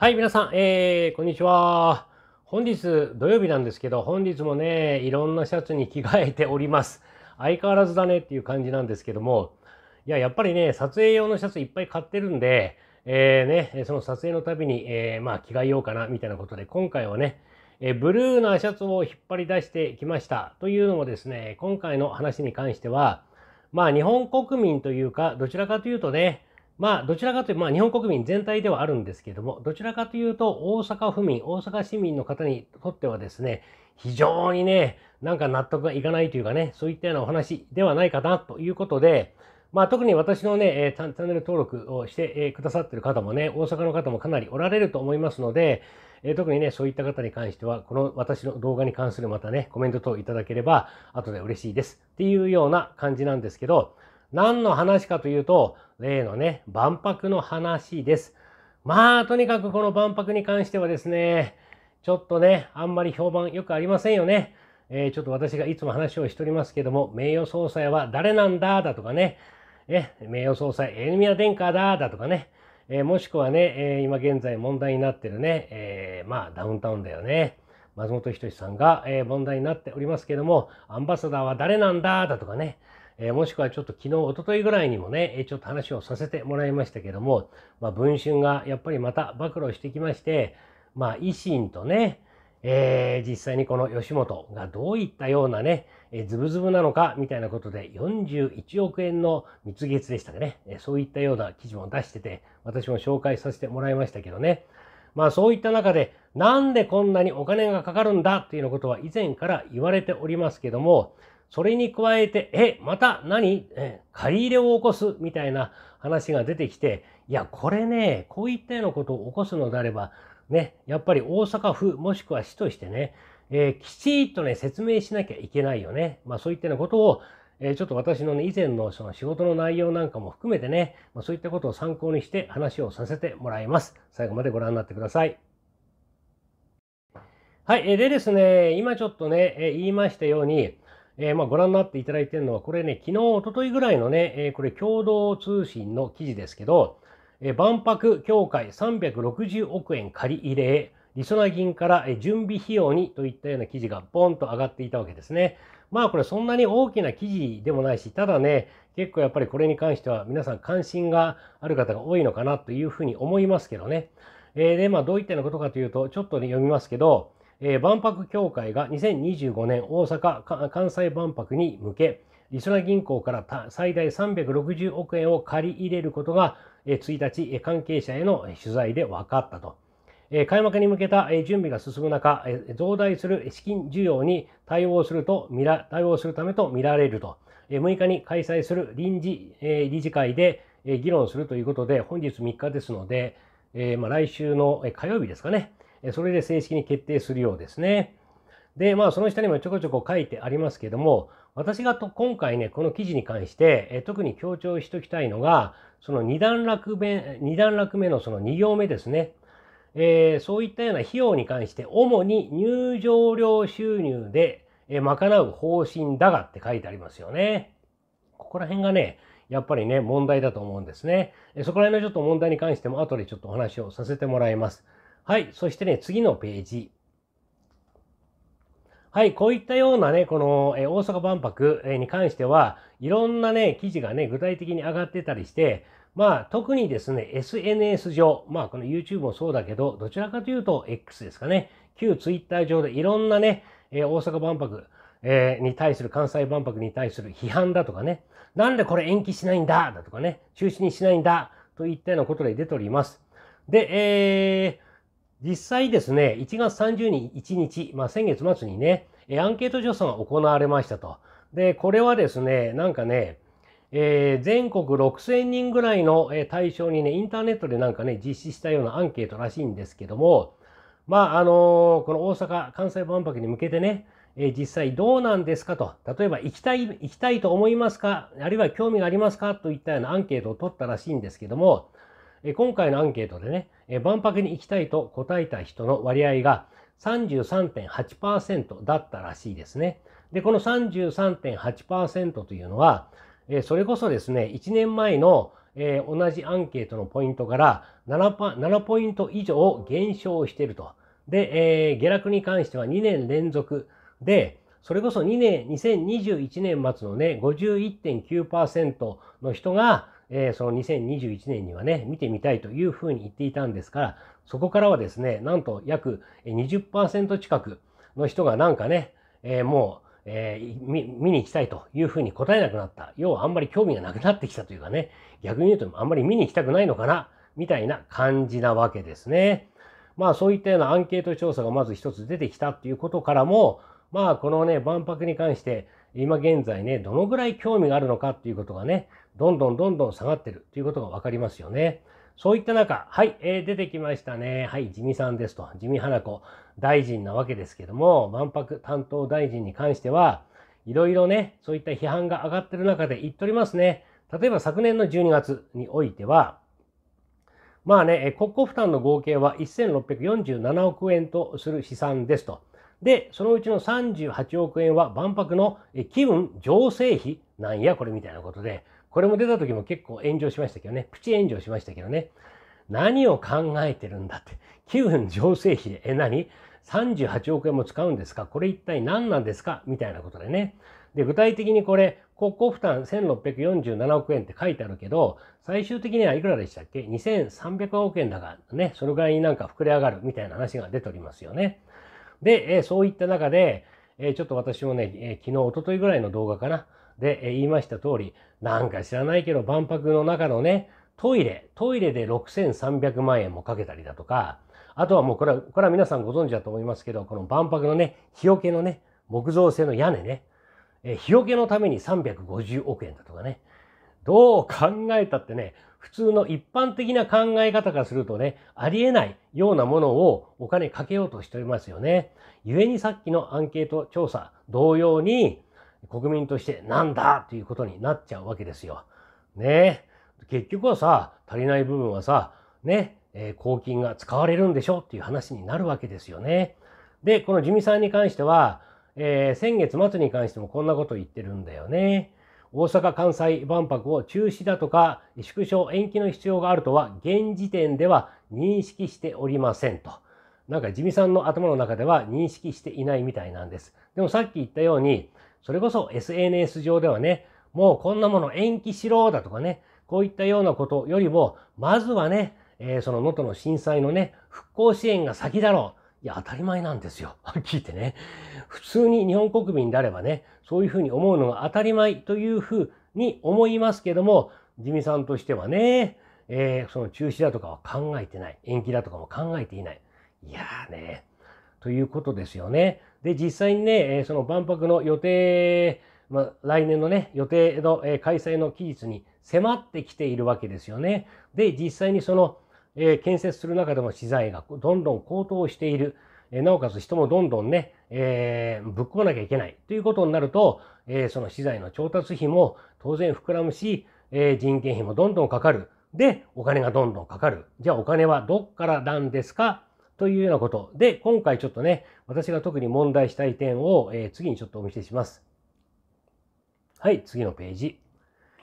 はい、皆さん、えー、こんにちは。本日土曜日なんですけど、本日もね、いろんなシャツに着替えております。相変わらずだねっていう感じなんですけども、いや、やっぱりね、撮影用のシャツいっぱい買ってるんで、えー、ね、その撮影のたびに、えー、まあ、着替えようかなみたいなことで、今回はね、えブルーなシャツを引っ張り出してきました。というのもですね、今回の話に関しては、まあ、日本国民というか、どちらかというとね、まあ、どちらかというと、まあ、日本国民全体ではあるんですけども、どちらかというと、大阪府民、大阪市民の方にとってはですね、非常にね、なんか納得がいかないというかね、そういったようなお話ではないかなということで、まあ、特に私のね、チャンネル登録をしてくださってる方もね、大阪の方もかなりおられると思いますので、特にね、そういった方に関しては、この私の動画に関するまたね、コメント等いただければ、後で嬉しいですっていうような感じなんですけど、何の話かというと、例のね、万博の話です。まあ、とにかくこの万博に関してはですね、ちょっとね、あんまり評判よくありませんよね。えー、ちょっと私がいつも話をしておりますけども、名誉総裁は誰なんだだとかね、え名誉総裁、エルミア殿下だだとかね、えー、もしくはね、えー、今現在問題になってるね、えまあダウンタウンだよね。松本人志さんが、え問題になっておりますけども、アンバサダーは誰なんだだとかね、えもしくはちょっと昨日、おとといぐらいにもね、ちょっと話をさせてもらいましたけども、まあ、文春がやっぱりまた暴露してきまして、まあ、維新とね、えー、実際にこの吉本がどういったようなね、えー、ズブズブなのかみたいなことで41億円の蜜月でしたかね、えー、そういったような記事も出してて、私も紹介させてもらいましたけどね。まあそういった中で、なんでこんなにお金がかかるんだっていうようなことは以前から言われておりますけども、それに加えて、え、また何え、借り入れを起こすみたいな話が出てきて、いや、これね、こういったようなことを起こすのであれば、ね、やっぱり大阪府もしくは市としてね、えー、きちっとね、説明しなきゃいけないよね。まあそういったようなことを、えー、ちょっと私のね、以前のその仕事の内容なんかも含めてね、まあ、そういったことを参考にして話をさせてもらいます。最後までご覧になってください。はい。でですね、今ちょっとね、言いましたように、えー、まあ、ご覧になっていただいてるのは、これね、昨日、おとといぐらいのね、えー、これ共同通信の記事ですけど、えー、万博協会360億円借り入れ、りそな銀から準備費用にといったような記事がボンと上がっていたわけですね。まあこれそんなに大きな記事でもないし、ただね、結構やっぱりこれに関しては皆さん関心がある方が多いのかなというふうに思いますけどね。えー、で、まあどういったようなことかというと、ちょっとね、読みますけど、えー、万博協会が2025年大阪・関西万博に向け、リソナ銀行から最大360億円を借り入れることが、えー、1日、関係者への取材で分かったと。えー、開幕に向けた、えー、準備が進む中、えー、増大する資金需要に対応すると見ら対応するためと見られると、えー、6日に開催する臨時、えー、理事会で、えー、議論するということで、本日3日ですので、えーまあ、来週の、えー、火曜日ですかね、それで正式に決定するようですね。で、まあ、その下にもちょこちょこ書いてありますけども、私がと今回ね、この記事に関して、え特に強調しておきたいのが、その2段落目、2段落目のその2行目ですね。えー、そういったような費用に関して、主に入場料収入で、え賄う方針だがって書いてありますよね。ここら辺がね、やっぱりね、問題だと思うんですね。そこら辺のちょっと問題に関しても、後でちょっとお話をさせてもらいます。はい。そしてね、次のページ。はい。こういったようなね、この、え大阪万博に関しては、いろんなね、記事がね、具体的に上がってたりして、まあ、特にですね、SNS 上、まあ、この YouTube もそうだけど、どちらかというと X ですかね、旧 Twitter 上でいろんなね、え大阪万博、えに対する、関西万博に対する批判だとかね、なんでこれ延期しないんだだとかね、中止にしないんだといったようなことで出ております。で、えー実際ですね、1月31 0日、日、まあ、先月末にね、アンケート調査が行われましたと。で、これはですね、なんかね、えー、全国6000人ぐらいの対象にね、インターネットでなんかね、実施したようなアンケートらしいんですけども、まあ、あのー、この大阪・関西万博に向けてね、えー、実際どうなんですかと、例えば行きたい、行きたいと思いますか、あるいは興味がありますかといったようなアンケートを取ったらしいんですけども、え今回のアンケートでね、え万博に行きたいと答えた人の割合が33.8%だったらしいですね。で、この33.8%というのは、えそれこそですね、1年前の、え同じアンケートのポイントから7ポ ,7 ポイント以上減少していると。で、え下落に関しては2年連続で、それこそ2年、2021年末のね、51.9%の人が、えー、その2021年にはね、見てみたいというふうに言っていたんですから、そこからはですね、なんと約20%近くの人がなんかね、えー、もう、えー、見に行きたいというふうに答えなくなった。要はあんまり興味がなくなってきたというかね、逆に言うとあんまり見に行きたくないのかな、みたいな感じなわけですね。まあそういったようなアンケート調査がまず一つ出てきたっていうことからも、まあこのね、万博に関して、今現在ね、どのぐらい興味があるのかっていうことがね、どんどんどんどん下がってるということが分かりますよね。そういった中、はい、えー、出てきましたね。はい、地味さんですと。地味花子大臣なわけですけども、万博担当大臣に関しては、いろいろね、そういった批判が上がってる中で言っておりますね。例えば昨年の12月においては、まあね、国庫負担の合計は1647億円とする試算ですと。で、そのうちの38億円は万博の気分醸成費なんや、これみたいなことで、これも出た時も結構炎上しましたけどね、プチ炎上しましたけどね、何を考えてるんだって、気分醸成費、え、何 ?38 億円も使うんですかこれ一体何なんですかみたいなことでね。で、具体的にこれ、国庫負担1647億円って書いてあるけど、最終的にはいくらでしたっけ ?2300 億円だからね、そのぐらいになんか膨れ上がるみたいな話が出ておりますよね。で、えそういった中で、えちょっと私もね、え昨日、おとといぐらいの動画かな。で、え言いました通り、なんか知らないけど、万博の中のね、トイレ、トイレで6300万円もかけたりだとか、あとはもうこれは、これは皆さんご存知だと思いますけど、この万博のね、日よけのね、木造製の屋根ね、え日よけのために350億円だとかね、どう考えたってね、普通の一般的な考え方からするとね、ありえないようなものをお金かけようとしておりますよね。故にさっきのアンケート調査同様に、国民としてなんだということになっちゃうわけですよ。ね結局はさ、足りない部分はさ、ね、え公金が使われるんでしょっていう話になるわけですよね。で、この地味さんに関しては、えー、先月末に関してもこんなこと言ってるんだよね。大阪・関西万博を中止だとか縮小延期の必要があるとは現時点では認識しておりませんと。なんか地味さんの頭の中では認識していないみたいなんです。でもさっき言ったように、それこそ SNS 上ではね、もうこんなもの延期しろだとかね、こういったようなことよりも、まずはね、えー、その能登の震災のね、復興支援が先だろう。いや、当たり前なんですよ。はっきり言ってね。普通に日本国民であればね、そういうふうに思うのが当たり前というふうに思いますけども、地味さんとしてはね、えー、その中止だとかは考えてない。延期だとかも考えていない。いやーね、ということですよね。で、実際にね、その万博の予定、まあ、来年のね、予定の開催の期日に迫ってきているわけですよね。で、実際にその、え建設する中でも資材がどんどん高騰している。えなおかつ人もどんどんね、えー、ぶっ壊まなきゃいけないということになると、えー、その資材の調達費も当然膨らむし、えー、人件費もどんどんかかる。で、お金がどんどんかかる。じゃあお金はどっからなんですかというようなこと。で、今回ちょっとね、私が特に問題したい点を、え次にちょっとお見せします。はい、次のページ。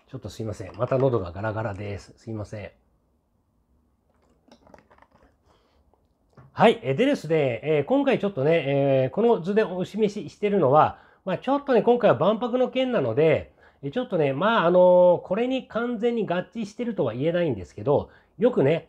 ちょっとすいません。また喉がガラガラです。すいません。はい。でですね、えー、今回ちょっとね、えー、この図でお示ししてるのは、まあ、ちょっとね、今回は万博の件なので、ちょっとね、まあ、あのこれに完全に合致してるとは言えないんですけど、よくね、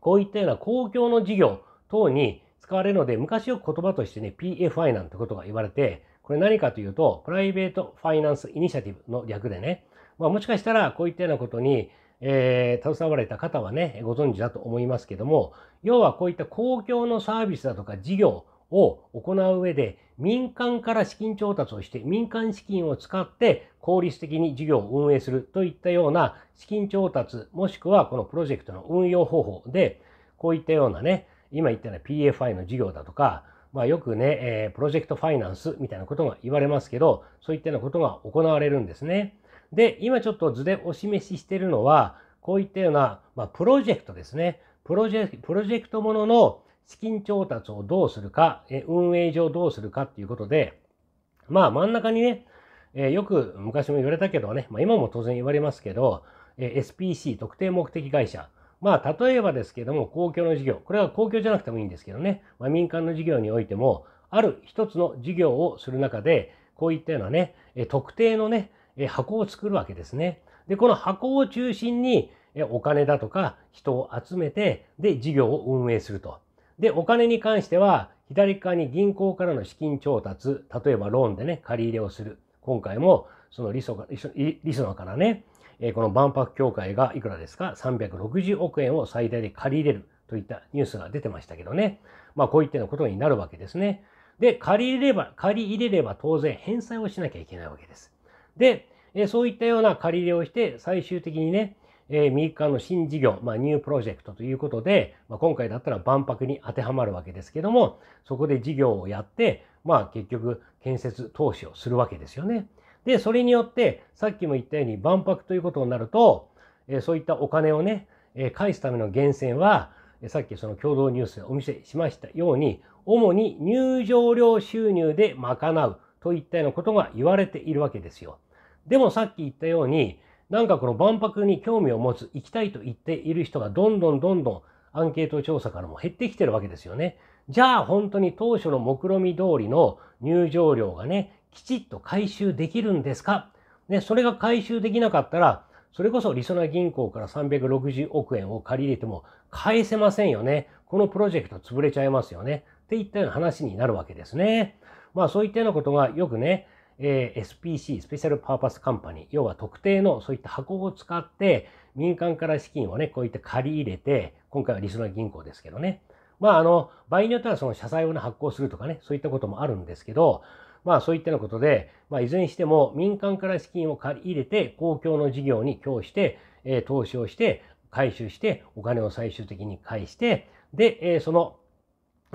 こういったような公共の事業等に使われるので、昔よく言葉としてね、PFI なんてことが言われて、これ何かというと、プライベートファイナンスイニシアティブの略でね、まあ、もしかしたらこういったようなことに、えー、携われた方はね、ご存知だと思いますけども、要はこういった公共のサービスだとか事業を行う上で、民間から資金調達をして、民間資金を使って効率的に事業を運営するといったような資金調達、もしくはこのプロジェクトの運用方法で、こういったようなね、今言ったような PFI の事業だとか、まあ、よくね、えー、プロジェクトファイナンスみたいなことが言われますけど、そういったようなことが行われるんですね。で、今ちょっと図でお示ししてるのは、こういったような、まあ、プロジェクトですね。プロジェプロジェクトものの資金調達をどうするか、え運営上どうするかっていうことで、まあ真ん中にね、えよく昔も言われたけどね、まあ、今も当然言われますけど、え SPC、特定目的会社。まあ、例えばですけども、公共の事業。これは公共じゃなくてもいいんですけどね。まあ、民間の事業においても、ある一つの事業をする中で、こういったようなね、特定のね、箱を作るわけですね。で、この箱を中心にお金だとか人を集めて、で、事業を運営すると。で、お金に関しては、左側に銀行からの資金調達、例えばローンでね、借り入れをする。今回も、そのリソリソナからね、この万博協会がいくらですか ?360 億円を最大で借り入れるといったニュースが出てましたけどね。まあ、こういったようなことになるわけですね。で、借り入れれば、借り入れれば当然返済をしなきゃいけないわけです。で、えそういったような借り入れをして、最終的にね、え3日の新事業、まあ、ニュープロジェクトということで、まあ、今回だったら万博に当てはまるわけですけども、そこで事業をやって、まあ、結局建設投資をするわけですよね。で、それによって、さっきも言ったように万博ということになると、えそういったお金をね、え返すための源泉は、さっきその共同ニュースでお見せしましたように、主に入場料収入で賄うといったようなことが言われているわけですよ。でもさっき言ったように、なんかこの万博に興味を持つ、行きたいと言っている人がどんどんどんどんアンケート調査からも減ってきてるわけですよね。じゃあ本当に当初の目論見通りの入場料がね、きちっと回収できるんですかね、それが回収できなかったら、それこそリソナ銀行から360億円を借り入れても返せませんよね。このプロジェクト潰れちゃいますよね。っていったような話になるわけですね。まあそういったようなことがよくね、えー、SPC、スペシャルパーパスカンパニー、要は特定のそういった箱を使って、民間から資金をね、こういった借り入れて、今回はリスナー銀行ですけどね。まあ、あの、場合によってはその社債を、ね、発行するとかね、そういったこともあるんですけど、まあそういったようなことで、まあ、いずれにしても民間から資金を借り入れて、公共の事業に供して、えー、投資をして、回収して、お金を最終的に返して、で、えー、その、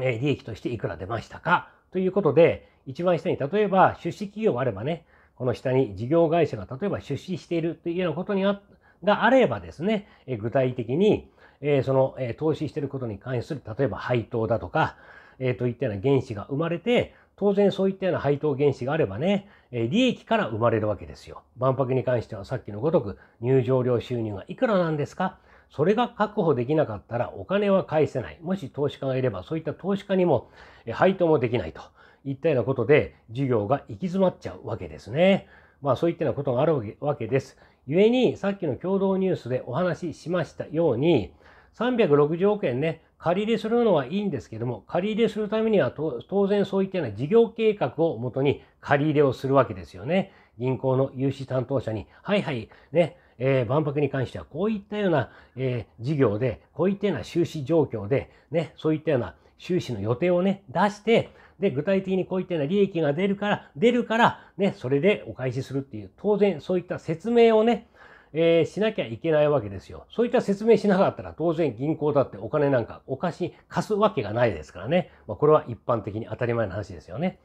え利益としていくら出ましたかということで、一番下に、例えば出資企業があればね、この下に事業会社が例えば出資しているというようなことにあがあればですね、え具体的に、えその、え投資していることに関する、例えば配当だとか、えー、といったような原資が生まれて、当然そういったような配当原資があればね、え利益から生まれるわけですよ。万博に関してはさっきのごとく入場料収入がいくらなんですかそれが確保できなかったらお金は返せない。もし投資家がいればそういった投資家にも配当もできないと。いったようなことで授業が行き詰まっちゃうわけですね。まあそういったようなことがあるわけです。故にさっきの共同ニュースでお話ししましたように360億円ね借り入れするのはいいんですけども借り入れするためには当然そういったような事業計画をもとに借り入れをするわけですよね。銀行の融資担当者にはいはいねえー、万博に関してはこういったような、えー、事業でこういったような収支状況で、ね、そういったような収支の予定をね出してで、具体的にこういったような利益が出るから、出るから、ね、それでお返しするっていう、当然そういった説明をね、えー、しなきゃいけないわけですよ。そういった説明しなかったら当然銀行だってお金なんかお貸し、貸すわけがないですからね。まあ、これは一般的に当たり前の話ですよね。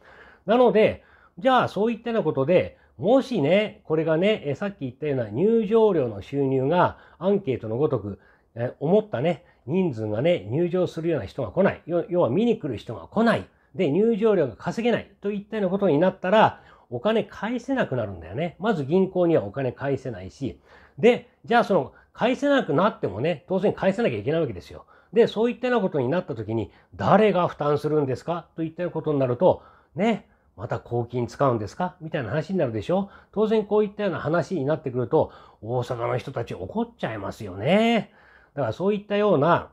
なので、じゃあそういったようなことで、もしね、これがね、えさっき言ったような入場料の収入がアンケートのごとく、え思ったね、人数がね、入場するような人が来ない。要は見に来る人が来ない。で、入場料が稼げないといったようなことになったら、お金返せなくなるんだよね。まず銀行にはお金返せないし、で、じゃあその返せなくなってもね、当然返さなきゃいけないわけですよ。で、そういったようなことになった時に、誰が負担するんですかといったようなことになると、ね、また公金使うんですかみたいな話になるでしょ当然こういったような話になってくると、大阪の人たち怒っちゃいますよね。だからそういったような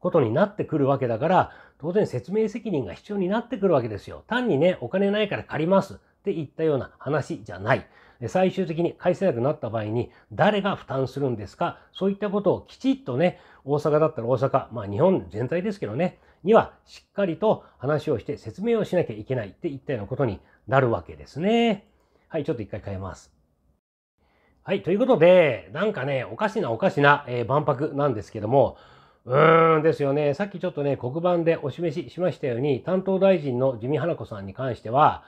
ことになってくるわけだから、当然説明責任が必要になってくるわけですよ。単にね、お金ないから借りますって言ったような話じゃない。最終的に返せなくなった場合に誰が負担するんですかそういったことをきちっとね、大阪だったら大阪、まあ日本全体ですけどね、にはしっかりと話をして説明をしなきゃいけないって言ったようなことになるわけですね。はい、ちょっと一回変えます。はい、ということで、なんかね、おかしなおかしな、えー、万博なんですけども、うーんですよね。さっきちょっとね、黒板でお示ししましたように、担当大臣の自見花子さんに関しては、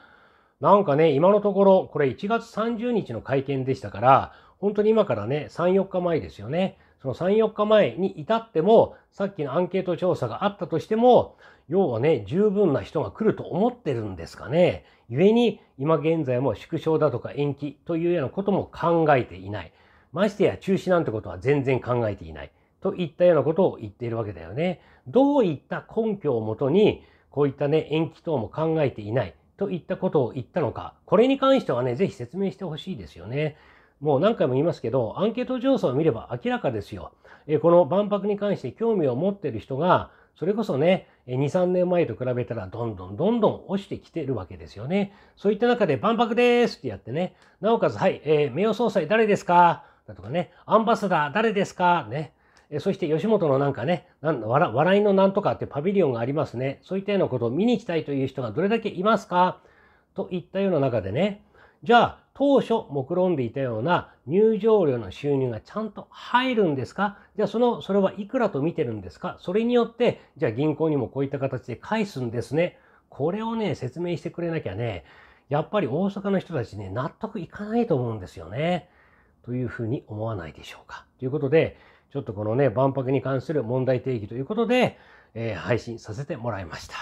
なんかね、今のところ、これ1月30日の会見でしたから、本当に今からね、3、4日前ですよね。その3、4日前に至っても、さっきのアンケート調査があったとしても、要はね、十分な人が来ると思ってるんですかね。故に、今現在も縮小だとか延期というようなことも考えていない。ましてや中止なんてことは全然考えていない。といったようなことを言っているわけだよね。どういった根拠をもとに、こういったね、延期等も考えていないといったことを言ったのか、これに関してはね、ぜひ説明してほしいですよね。もう何回も言いますけど、アンケート調査を見れば明らかですよ。えこの万博に関して興味を持っている人が、それこそね、2、3年前と比べたらどんどんどんどん落ちてきてるわけですよね。そういった中で万博ですってやってね、なおかつ、はい、えー、名誉総裁誰ですかだとかね、アンバサダー誰ですかね、えそして吉本のなんかね笑いのなんとかってパビリオンがありますね。そういったようなことを見に行きたいという人がどれだけいますかといったような中でね、じゃあ当初目論んでいたような入場料の収入がちゃんと入るんですかじゃあその、それはいくらと見てるんですかそれによって、じゃあ銀行にもこういった形で返すんですね。これをね、説明してくれなきゃね、やっぱり大阪の人たちね、納得いかないと思うんですよね。というふうに思わないでしょうか。ということで、ちょっとこのね、万博に関する問題提起ということで、えー、配信させてもらいました。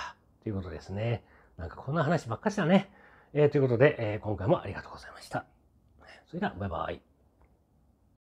ということですね。なんかこんな話ばっかしだね。えー、ということで、えー、今回もありがとうございました。それでは、バイバイ。